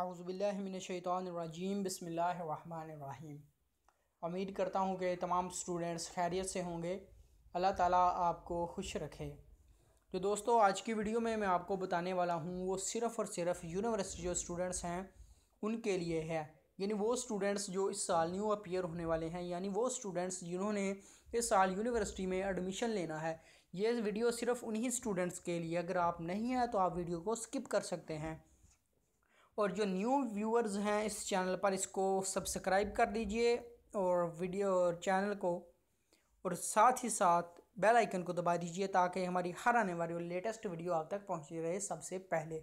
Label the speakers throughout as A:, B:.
A: आउज़बिल्लिमिनशैतरजीम बसमीम उम्मीद करता हूँ कि तमाम स्टूडेंट्स खैरियत से होंगे अल्लाह ताला आपको खुश रखे तो दोस्तों आज की वीडियो में मैं आपको बताने वाला हूँ वो सिर्फ़ और सिर्फ यूनिवर्सिटी जो स्टूडेंट्स हैं उनके लिए है यानी वो स्टूडेंट्स जो इस साल न्यू अपीयर होने वाले हैं यानी वो स्टूडेंट्स जिन्होंने इस साल यूनिवर्सिटी में एडमिशन लेना है ये वीडियो सिर्फ उन्हीं स्टूडेंट्स के लिए अगर आप नहीं हैं तो आप वीडियो को स्किप कर सकते हैं और जो न्यू व्यूअर्स हैं इस चैनल पर इसको सब्सक्राइब कर दीजिए और वीडियो और चैनल को और साथ ही साथ बेल आइकन को दबा दीजिए ताकि हमारी हर आने वाली लेटेस्ट वीडियो आप तक पहुंची रहे सबसे पहले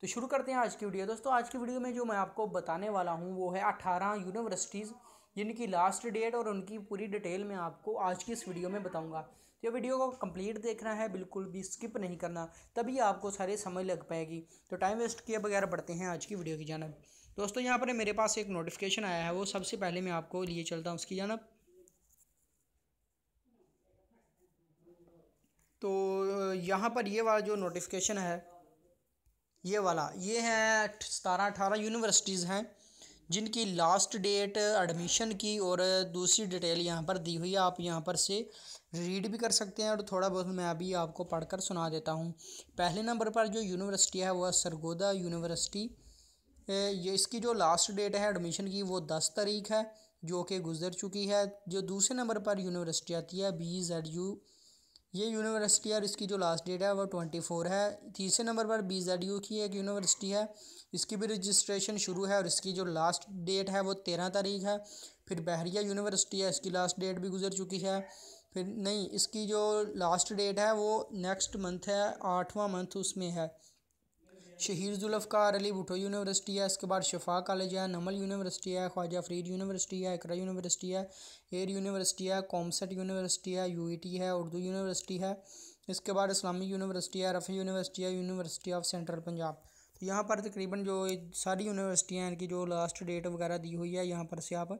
A: तो शुरू करते हैं आज की वीडियो दोस्तों आज की वीडियो में जो मैं आपको बताने वाला हूँ वो है अठारह यूनिवर्सिटीज़ जिनकी लास्ट डेट और उनकी पूरी डिटेल मैं आपको आज की इस वीडियो में बताऊंगा तो वीडियो को कंप्लीट देखना है बिल्कुल भी स्किप नहीं करना तभी आपको सारे समझ लग पाएगी तो टाइम वेस्ट किए बगैर बढ़ते हैं आज की वीडियो की जानब दोस्तों यहाँ पर मेरे पास एक नोटिफिकेशन आया है वो सबसे पहले मैं आपको लिए चलता हूँ उसकी जानब तो यहाँ पर ये वाला जो नोटिफिकेशन है ये वाला ये है सतारह अठारह यूनिवर्सिटीज़ हैं जिनकी लास्ट डेट एडमिशन की और दूसरी डिटेल यहाँ पर दी हुई है आप यहाँ पर से रीड भी कर सकते हैं और थोड़ा बहुत मैं अभी आपको पढ़कर सुना देता हूँ पहले नंबर पर जो यूनिवर्सिटी है वह सरगोदा यूनिवर्सिटी ये इसकी जो लास्ट डेट है एडमिशन की वो दस तारीख है जो कि गुजर चुकी है जो दूसरे नंबर पर यूनिवर्सिटी आती है बी जेड यू ये यूनिवर्सिटी है और इसकी जो लास्ट डेट है वो ट्वेंटी फोर है तीसरे नंबर पर बी जेड यू की एक यूनिवर्सिटी है इसकी भी रजिस्ट्रेशन शुरू है और इसकी जो लास्ट डेट है वो तेरह तारीख है फिर बहरिया यूनिवर्सिटी है इसकी लास्ट डेट भी गुजर चुकी है फिर नहीं इसकी जो लास्ट डेट है वो नेक्स्ट मंथ है आठवां मंथ उसमें है शहीर जुल्फ़ार अली भुटो यूनिवर्सिटी है इसके बाद शफा कॉलेज है नमल यूनिवर्सिटी है ख्वाजा फरीद यूनिवर्सिटी है इकरा यूनिवर्सिटी है एयर यूनिवर्सिटी है कॉमसेट यूनिवर्सिटी है यू है उर्दू यूनिवर्सिटी है इसके बाद इस्लामी यूनिवर्सिटी है रफ़ी यूनिवर्सिटी है यूनिवर्सिटी ऑफ सेंट्रल पंजाब तो यहाँ पर तकरीबन जो सारी यूनिवर्सिटियाँ इनकी जो लास्ट डेट वगैरह दी हुई है यहाँ पर से आप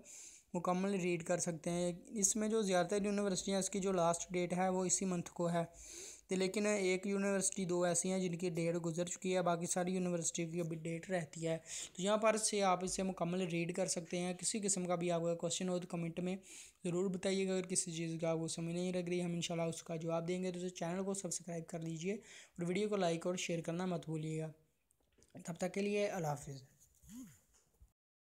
A: मुकम्मल रीड कर सकते हैं इसमें जो ज़्यादातर यूनिवर्सिटियाँ इसकी जो लास्ट डेट है वो इसी मंथ को है तो लेकिन एक यूनिवर्सिटी दो ऐसी हैं जिनकी डेट गुजर चुकी है बाकी सारी यूनिवर्सिटी की अभी डेट रहती है तो यहाँ पर से आप इसे मुकम्मल रीड कर सकते हैं किसी किस्म का भी आपका क्वेश्चन हो तो कमेंट में ज़रूर बताइएगा अगर किसी चीज़ का आपको समझ नहीं लग रही हम इंशाल्लाह उसका जवाब देंगे तो चैनल को सब्सक्राइब कर लीजिए और वीडियो को लाइक और शेयर करना मत भूलिएगा तब तक के लिए अल्लाह हाफिज़